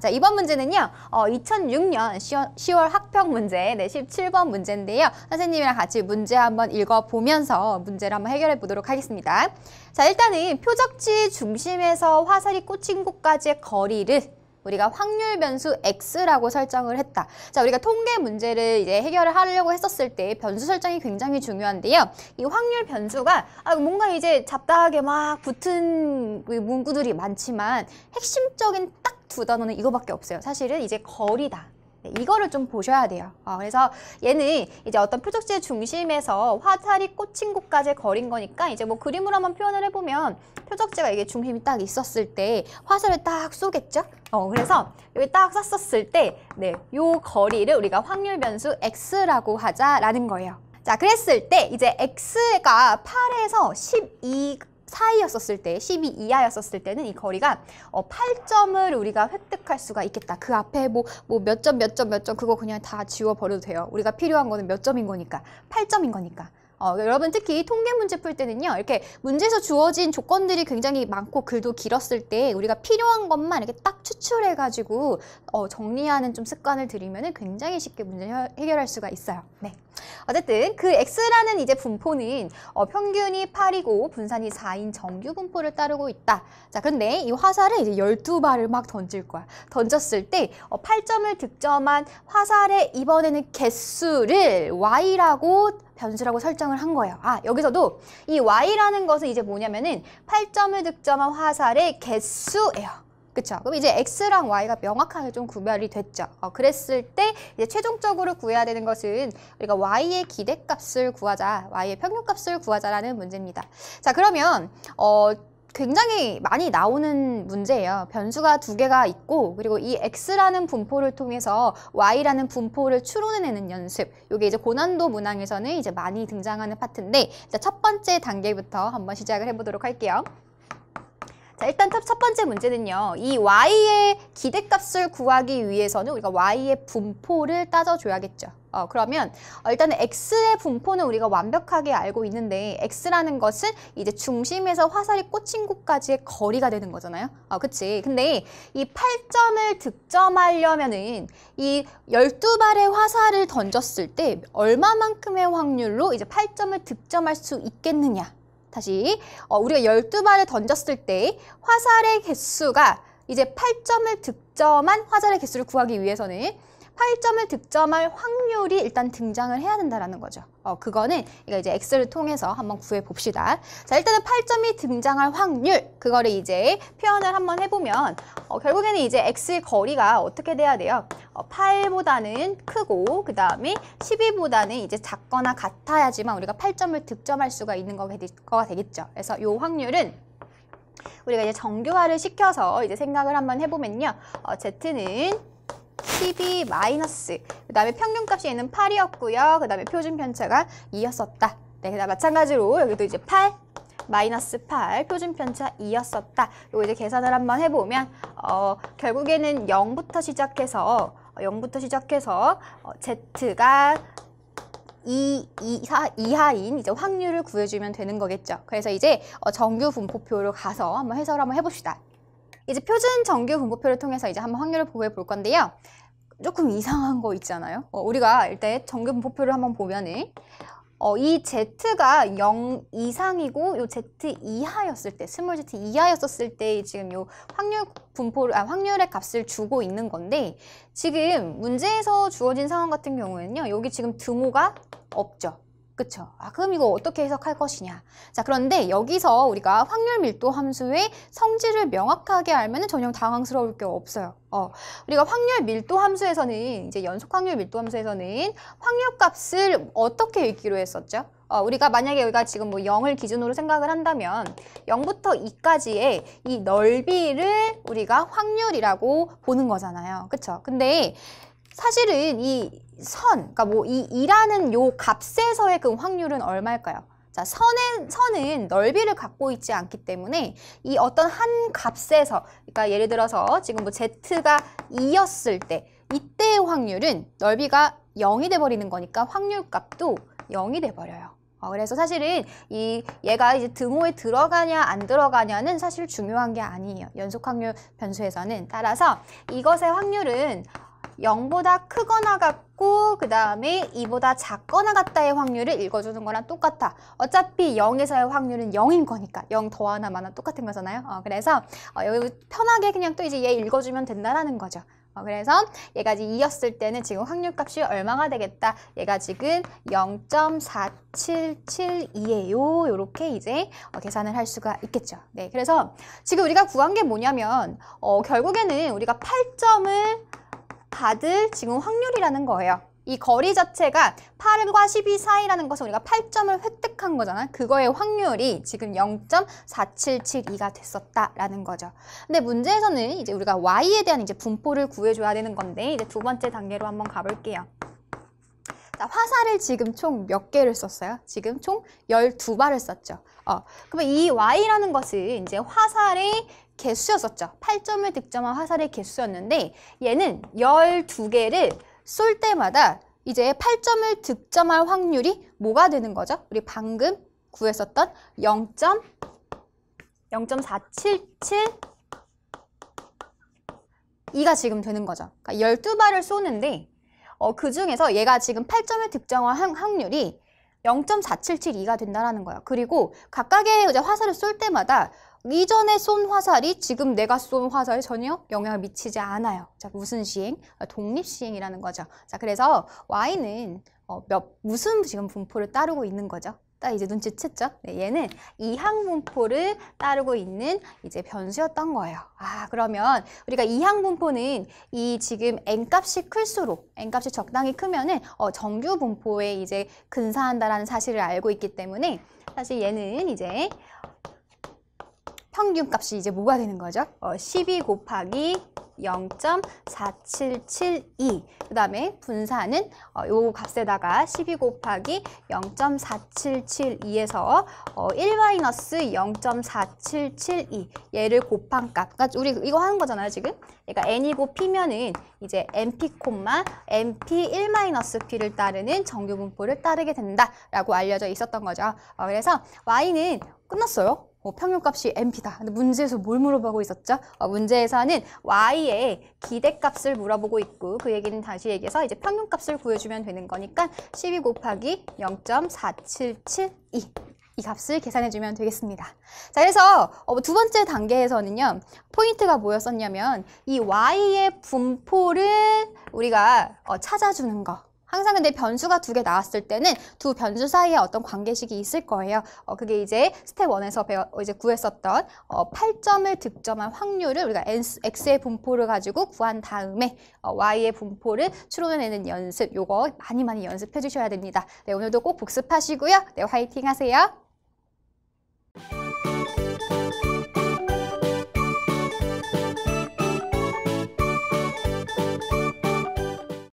자, 이번 문제는요. 어, 2006년 10월, 10월 학평 문제, 네, 17번 문제인데요. 선생님이랑 같이 문제 한번 읽어보면서 문제를 한번 해결해 보도록 하겠습니다. 자, 일단은 표적지 중심에서 화살이 꽂힌 곳까지의 거리를 우리가 확률 변수 x라고 설정을 했다. 자, 우리가 통계 문제를 이제 해결을 하려고 했었을 때 변수 설정이 굉장히 중요한데요. 이 확률 변수가 아, 뭔가 이제 잡다하게 막 붙은 그 문구들이 많지만 핵심적인 딱두 단어는 이거밖에 없어요. 사실은 이제 거리다. 네, 이거를 좀 보셔야 돼요. 어, 그래서 얘는 이제 어떤 표적지의 중심에서 화살이 꽂힌 곳까지 거린 거니까 이제 뭐 그림으로 한번 표현을 해보면 표적지가 이게 중심이 딱 있었을 때 화살을 딱 쏘겠죠? 어, 그래서 여기 딱 쐈었을 때 네, 요 거리를 우리가 확률 변수 x라고 하자라는 거예요. 자, 그랬을 때 이제 x가 8에서 12 사이였었을 때, 12 이하였었을 때는 이 거리가 어, 8점을 우리가 획득할 수가 있겠다. 그 앞에 뭐 뭐 몇 점, 몇 점, 몇 점 그거 그냥 다 지워버려도 돼요. 우리가 필요한 거는 몇 점인 거니까, 8점인 거니까. 어, 여러분 특히 통계 문제 풀 때는요 이렇게 문제에서 주어진 조건들이 굉장히 많고 글도 길었을 때 우리가 필요한 것만 이렇게 딱 추출해 가지고 어, 정리하는 좀 습관을 들이면 굉장히 쉽게 문제 해결할 수가 있어요 네. 어쨌든 그 X라는 이제 분포는 어, 평균이 8이고 분산이 4인 정규 분포를 따르고 있다 자 그런데 이 화살을 이제 12발을 막 던질 거야 던졌을 때 어, 8점을 득점한 화살의 이번에는 개수를 Y라고 변수라고 설정을 한 거예요. 아, 여기서도 이 y라는 것은 이제 뭐냐면은 8점을 득점한 화살의 개수예요. 그렇죠 그럼 이제 X랑 Y가 명확하게 좀 구별이 됐죠. 어, 그랬을 때 이제 최종적으로 구해야 되는 것은 우리가 Y의 기대값을 구하자, Y의 평균값을 구하자라는 문제입니다. 자, 그러면 어, 굉장히 많이 나오는 문제예요. 변수가 두 개가 있고 그리고 이 x라는 분포를 통해서 y라는 분포를 추론해내는 연습. 이게 이제 고난도 문항에서는 이제 많이 등장하는 파트인데 첫 번째 단계부터 한번 시작을 해보도록 할게요. 자, 일단 첫, 첫 번째 문제는요. 이 y의 기대값을 구하기 위해서는 우리가 y의 분포를 따져줘야겠죠. 어, 그러면 어, 일단은 x의 분포는 우리가 완벽하게 알고 있는데 x라는 것은 이제 중심에서 화살이 꽂힌 곳까지의 거리가 되는 거잖아요. 어, 그치. 근데 이 8점을 득점하려면은 이 12발의 화살을 던졌을 때 얼마만큼의 확률로 이제 8점을 득점할 수 있겠느냐. 다시 어, 우리가 12발을 던졌을 때 화살의 개수가 이제 8점을 득점한 화살의 개수를 구하기 위해서는 8점을 득점할 확률이 일단 등장을 해야 된다라는 거죠. 어, 그거는 이거 이제 엑셀을 통해서 한번 구해 봅시다. 자, 일단은 8점이 등장할 확률 그거를 이제 표현을 한번 해보면 어, 결국에는 이제 x 거리가 어떻게 돼야 돼요? 어, 8보다는 크고 그 다음에 12보다는 이제 작거나 같아야지만 우리가 8점을 득점할 수가 있는 거가 되겠죠. 그래서 요 확률은 우리가 이제 정교화를 시켜서 이제 생각을 한번 해보면요. 어, Z는 12 마이너스 그 다음에 평균값이 얘는 8이었고요. 그 다음에 표준 편차가 2였었다. 네, 그다음 마찬가지로 여기도 이제 8 마이너스 8 표준 편차 2였었다. 요거 이제 계산을 한번 해보면 어, 결국에는 0부터 시작해서 0부터 어, 시작해서 어, Z가 2, 2, 4, 이하인 이제 확률을 구해주면 되는 거겠죠. 그래서 이제 어, 정규 분포표로 가서 한번 해설 한번 해봅시다. 이제 표준 정규 분포표를 통해서 이제 한번 확률을 보해 볼 건데요. 조금 이상한 거 있잖아요. 어, 우리가 일단 정규 분포표를 한번 보면은 어, 이 z가 0 이상이고 요 z 이하였을 때, 스몰 z 이하였었을 때 지금 요 확률 분포를 아 확률의 값을 주고 있는 건데 지금 문제에서 주어진 상황 같은 경우에는요. 여기 지금 등호가 없죠. 그쵸? 아, 그럼 이거 어떻게 해석할 것이냐? 자, 그런데 여기서 우리가 확률 밀도 함수의 성질을 명확하게 알면 전혀 당황스러울 게 없어요. 어, 우리가 확률 밀도 함수에서는 이제 연속 확률 밀도 함수에서는 확률 값을 어떻게 읽기로 했었죠? 어, 우리가 만약에 우리가 지금 뭐 0을 기준으로 생각을 한다면 0부터 2까지의 이 넓이를 우리가 확률이라고 보는 거잖아요. 그쵸? 근데 사실은 이 선, 그러니까 뭐 이 이라는 요 값에서의 그 확률은 얼마일까요? 자, 선의, 선은 넓이를 갖고 있지 않기 때문에 이 어떤 한 값에서, 그러니까 예를 들어서 지금 뭐 z가 2였을 때, 이때의 확률은 넓이가 0이 돼버리는 거니까 확률값도 0이 돼버려요. 어, 그래서 사실은 이 얘가 이제 등호에 들어가냐 안 들어가냐는 사실 중요한 게 아니에요. 연속 확률 변수에서는. 따라서 이것의 확률은 0보다 크거나 같고 그 다음에 2보다 작거나 같다의 확률을 읽어주는 거랑 똑같아. 어차피 0에서의 확률은 0인 거니까 0 더하나 마나 똑같은 거잖아요. 어, 그래서 어, 여기 편하게 그냥 또 이제 얘 읽어주면 된다라는 거죠. 어, 그래서 얘가 이제 2였을 때는 지금 확률값이 얼마가 되겠다. 얘가 지금 0 4 7 7이에요 이렇게 이제 어, 계산을 할 수가 있겠죠. 네, 그래서 지금 우리가 구한 게 뭐냐면 어, 결국에는 우리가 8점을 받을 지금 확률이라는 거예요. 이 거리 자체가 8과 12 사이라는 것은 우리가 8점을 획득한 거잖아. 그거의 확률이 지금 0.4772가 됐었다라는 거죠. 근데 문제에서는 이제 우리가 y에 대한 이제 분포를 구해줘야 되는 건데 이제 두 번째 단계로 한번 가볼게요. 자, 화살을 지금 총 몇 개를 썼어요? 지금 총 열두발을 썼죠. 어, 그러면 이 y라는 것은 이제 화살의 개수였었죠. 8점을 득점한 화살의 개수였는데 얘는 12개를 쏠 때마다 이제 8점을 득점할 확률이 뭐가 되는 거죠? 우리 방금 구했었던 0. 0.477이가 지금 되는 거죠. 그러니까 12발을 쏘는데 어, 그 중에서 얘가 지금 8점을 득점한 확률이 0 4 7 7이가된다는 거예요. 그리고 각각의 이제 화살을 쏠 때마다 이전에 쏜 화살이 지금 내가 쏜 화살에 전혀 영향을 미치지 않아요. 자, 무슨 시행? 아, 독립 시행이라는 거죠. 자, 그래서 Y는 어, 몇, 무슨 지금 분포를 따르고 있는 거죠? 딱 이제 눈치챘죠? 네, 얘는 이항분포를 따르고 있는 이제 변수였던 거예요. 아, 그러면 우리가 이항분포는 이 지금 n값이 클수록 n값이 적당히 크면은 어, 정규분포에 이제 근사한다라는 사실을 알고 있기 때문에 사실 얘는 이제 평균값이 이제 뭐가 되는 거죠? 어, 12 곱하기 0.4772. 그 다음에 분산은 어, 요 값에다가 12 곱하기 0.4772에서 어, 1-0.4772 얘를 곱한 값. 그러니까 우리 이거 하는 거잖아요, 지금. 얘가 n이고 p면은 이제 np, np 1-p를 따르는 정규분포를 따르게 된다라고 알려져 있었던 거죠. 어, 그래서 y는 끝났어요. 어, 뭐 평균값이 MP다. 근데 문제에서 뭘 물어보고 있었죠? 어, 문제에서는 Y의 기대값을 물어보고 있고 그 얘기는 다시 얘기해서 이제 평균값을 구해주면 되는 거니까 12 곱하기 0.4772. 이 값을 계산해주면 되겠습니다. 자, 그래서 어, 두 번째 단계에서는요. 포인트가 뭐였었냐면 이 Y의 분포를 우리가 어, 찾아주는 거. 항상 근데 변수가 두 개 나왔을 때는 두 변수 사이에 어떤 관계식이 있을 거예요. 어, 그게 이제 스텝 1에서 배워, 어, 이제 구했었던 어, 8점을 득점한 확률을 우리가 X의 분포를 가지고 구한 다음에 어, Y의 분포를 추론해내는 연습 요거 많이 많이 연습해 주셔야 됩니다. 네, 오늘도 꼭 복습하시고요. 네, 화이팅 하세요.